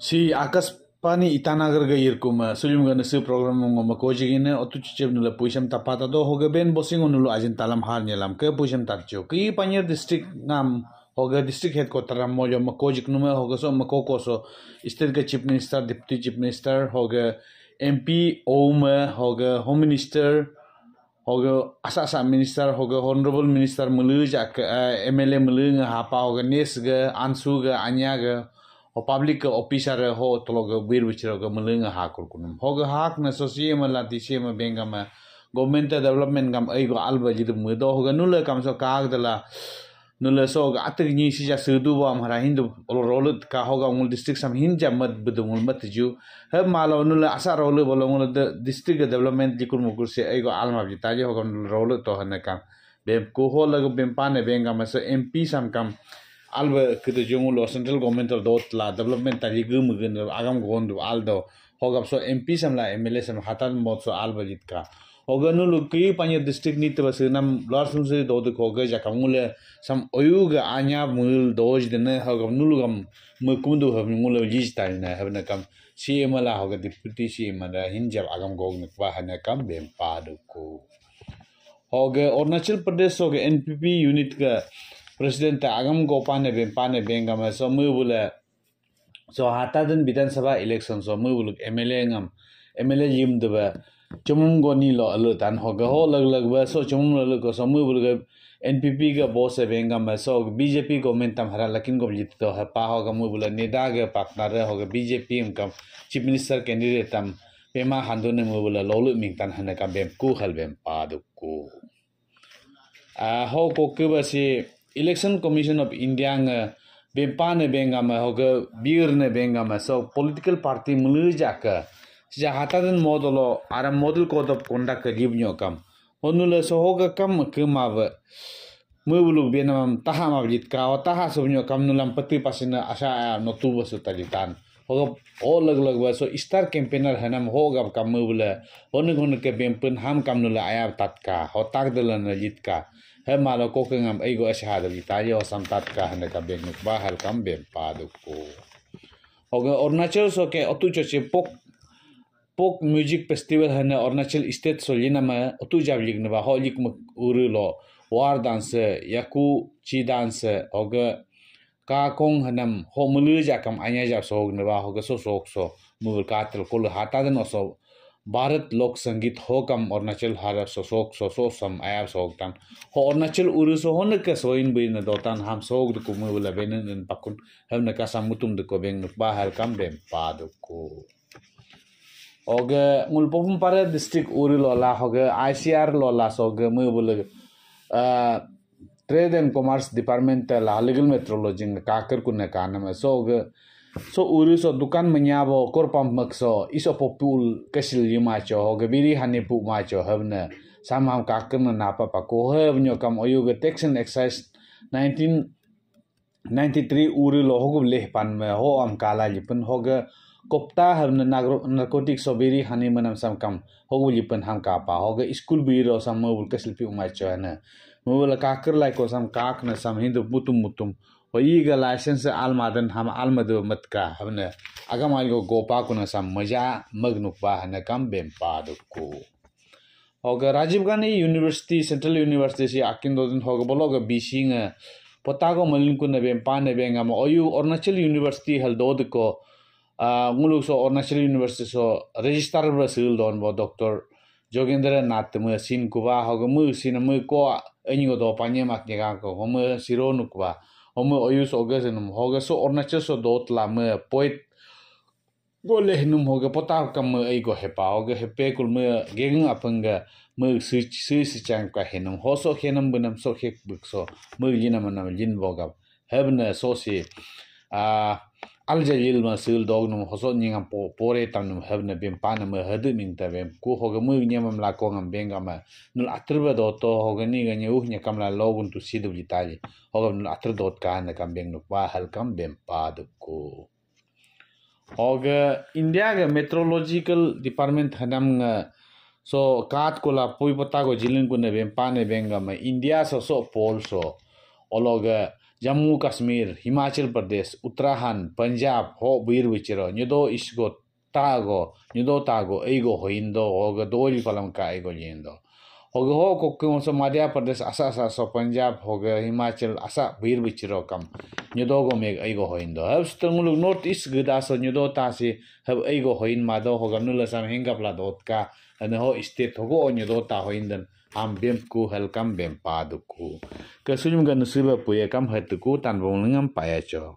Si akas pani itanagar ga irkum sulim ga nasu program mong ma kojigine otu chichem nula puisham tapata do hoga ben bosing onulu ajin talam har nyalam ke puisham tarjo ki panyer district ngam hoga district head quarter mo jo ma kojik nume hoga so ma koko so istel ga chief minister deputy chief minister hoga mp om hoga home minister hoga asa asa minister hoga honorable minister mulu jak mla mulu nga hapa hoga nesga ansu ga anya ga ਉਹ public officer ਹੋ ਤਲੋਗ ਵੀਰ ਵਿਚ ਰੋਗ ਮਲੰਗ ਹਾਕ ਕੁਨ ਹੋਗ ਹਾਕ ਨ ਸੋਸੀਏ ਮ ਲਾਤੀ ਸੀਏ ਮ ਬੇਂਗਾ ਮ ਗਵਰਨਮੈਂਟ ਡਵੈਲਪਮੈਂਟ ਗਮ ਐਗ ਅਲਬ ਜਿਦ ਮਦ ਹੋਗ ਨੁਲ ਕਮ ਸੋ ਕਾਗ ਦਲਾ ਨੁਲ ਸੋ ਗ ਅਤਿ ਗਨੀ ਸੀ ਜਾ ਸਦੂ ਬਾ ਮਹਾਰਾ ਹਿੰਦ ਰੋਲ ਕਾ ਹੋਗ ਮੁਲ ਡਿਸਟ੍ਰਿਕਟ ਸਮ ਹਿੰਜ ਮਦ ਬਦ ਮੁਲ ਮਤ ਜੁ ਹ ਮਾਲ ਨੁਲ ਅਸਾ ਰੋਲ ਬੋਲ ਮੁਲ ਡਿਸਟ੍ਰਿਕਟ ਡਵੈਲਪਮੈਂਟ ਜਿਕੁਰ ਮੁਕੁਰ ਸੇ ਐਗ ਅਲਮ ਜਿ ਤਾਜੇ ਹੋਗ ਨੁਲ ਰੋਲ ਤੋ ਹਨ ਕਾ ਬੇ ਕੋ ਹੋ ਲਗ ਬਿੰਪਾ ਨੇ ਬੇਂਗਾ ਮਸ ਐਮਪੀ ਸਮ ਕਮ alba kitu jungu lo central government of dot la development tali gum gun agam gond aldo hogap so mp sam la mla sam hatan mot so alba jit ka hoganu lu ki panya district ni te bas nam lor sum se do de hoga ja kamule sam oyuga anya mul doj de ne hogam nu lugam mukundu hab mul ji ta na hab na kam cm la hoga deputy cm la hinjab agam gog ne ba hana kam bem pa du ko hoga arunachal pradesh hoga npp unit ka president agam gopane bempane bengama so mu bula so hatadin bidan sabha election so mu bulu mla ngam mla yim deba chumum go ni lo alu tan ho ga ho lag lag ba so chumum lo ko so mu bulu ga npp ga boss e bengama so bjp government tam hara lakin go jit to ha pa ho ga mu bula neda ga partner ho ga bjp im kam chief minister candidate tam pema handone mu bula lo lu ming tan hana ka bem ku hal bem pa du ku a ah, ho ko ke ba si election commission of india nga bepa ne benga ma hoga bir ne benga ma so political party mulu jaka ja hatadan modolo ara model code of conduct libnyo kam onula so hoga kam kemawa mulu benam taha ma bit ka taha sobnyo kam nulam pati pasina asa no tu ta tubo so talitan होगा और लग लग हुआ so star campaigner है नम होगा कम बोले होने होने के बेमपन हम कम नुला आया तत्का हो ताक दलन जीत का है मालो को के ngam ai go ashad bi ta yo sam tat ka han ka bek nuk ba hal kam bem pa du ko oge ornachal so ke otu cho che pok pok music festival hane ornachal state so lina ma otu jab lig ne ba ho lig mu uru lo war dance yaku chi dance oge ka kong hanam ho mulu ja kam anya ja so ne ba ho ge so so so mu ka tel ko hata den so Bharat लोक संगीत हो कम अरुणाचल हारा सोसोक सोसो सम आया सोग तन हो अरुणाचल उरु सो हो नका सोइन बुइन दो तन हम सोग दु कुमु बुला बेन नन पकुन हम नका समुतुम दु को बेंग नु बाहर कम बेम पा दु को ओगे मुलपोम पारे डिस्ट्रिक्ट उरु लोला होगे आईसीआर लोला सोगे मु बुले ट्रेड एंड कॉमर्स डिपार्टमेंट ला लीगल मेट्रोलॉजी काकर कुने कानम सोगे So uruso dukan menyabo korpam makso iso popul kesil yuma cho ho gebiri hani pu ma cho habna samham kakem na pa pa ko have nyo kam oyu ge texan exercise 1993 uri lo hogub leh pan me ho am kala lipan ho ge kopta habna nagro narcotic so biri hani manam sam kam hogu lipan ham ka pa ho ge school bi ro sam mul kesil pi ma cho na mul kakir lai ko sam kak na sam hindu mutum mutum वही licence आलमादन हम आलमद मत का हमने अगम आगो गोपा को सा मजा मगनुपा है कम बेम पाद और Rajiv Gandhi university central university से आकिन दो दिन होगा बोलोग बीसिंग पता को मलिन को नबेम पा नबेंग हम अयु अरुणाचल यूनिवर्सिटी हल दो को मुलुक सो अरुणाचल यूनिवर्सिटी सो रजिस्टर सील दोन डॉक्टर जोगेंद्र नाथ मु सिन कुबा हो मु सिन मु को अनिगो दो पाने माखने का को मु सिरो नुकुबा อมออยุสอกะ e นุมฮอกะ o ออรนะชะซอดอตลามะปอยกอลเลนุมฮอกะปอตากะมือไอกอเฮปาอกะเฮเปกุลเมเกงอะพังกะมือซึซึซจังกะเฮนุมฮอซอเฮนัมบนัม al jalil ma sil dog num hoso ning am pore tan num hab na bim pan ma hadu ming ta bem ku ho ga mu ni am la ko ngam benga ma nul atr ba do to ho ga ni ga ni uh ni kam la log un tu si du ji ta ji ho ga nul atr do ka na kam beng nu pa hal kam bem pa du ku ho ga india ga meteorological department hanam nga so kat ko la pui pata go jilin ku ne bem pa ne benga ma india so so pol so ologa Jammu कश्मीर हिमाचल प्रदेश उत्तराखंड पंजाब हो बीर विचरो निदो इसगो तागो निदो तागो एगो होइंदो होगो दोल फलम का एगो लिंदो होगहो कोक्यों सो मध्य प्रदेश असा असा सो पंजाब होगे हिमाचल असा बीर बिचरो कम न्यदो गो मेग ऐगो होइन दो अब स्टंग लुक नॉर्थ ईस्ट गदा सो न्यदो तासि हब ऐगो होइन मादो होगा नुल सम हेंगपला दोत का अने हो स्टेट होगो न्यदो ता होइन दन am bem ku hel kam bem pa du ku ke sunyum ga nusiba puye kam hetu ku tan bong lingam pa ya cho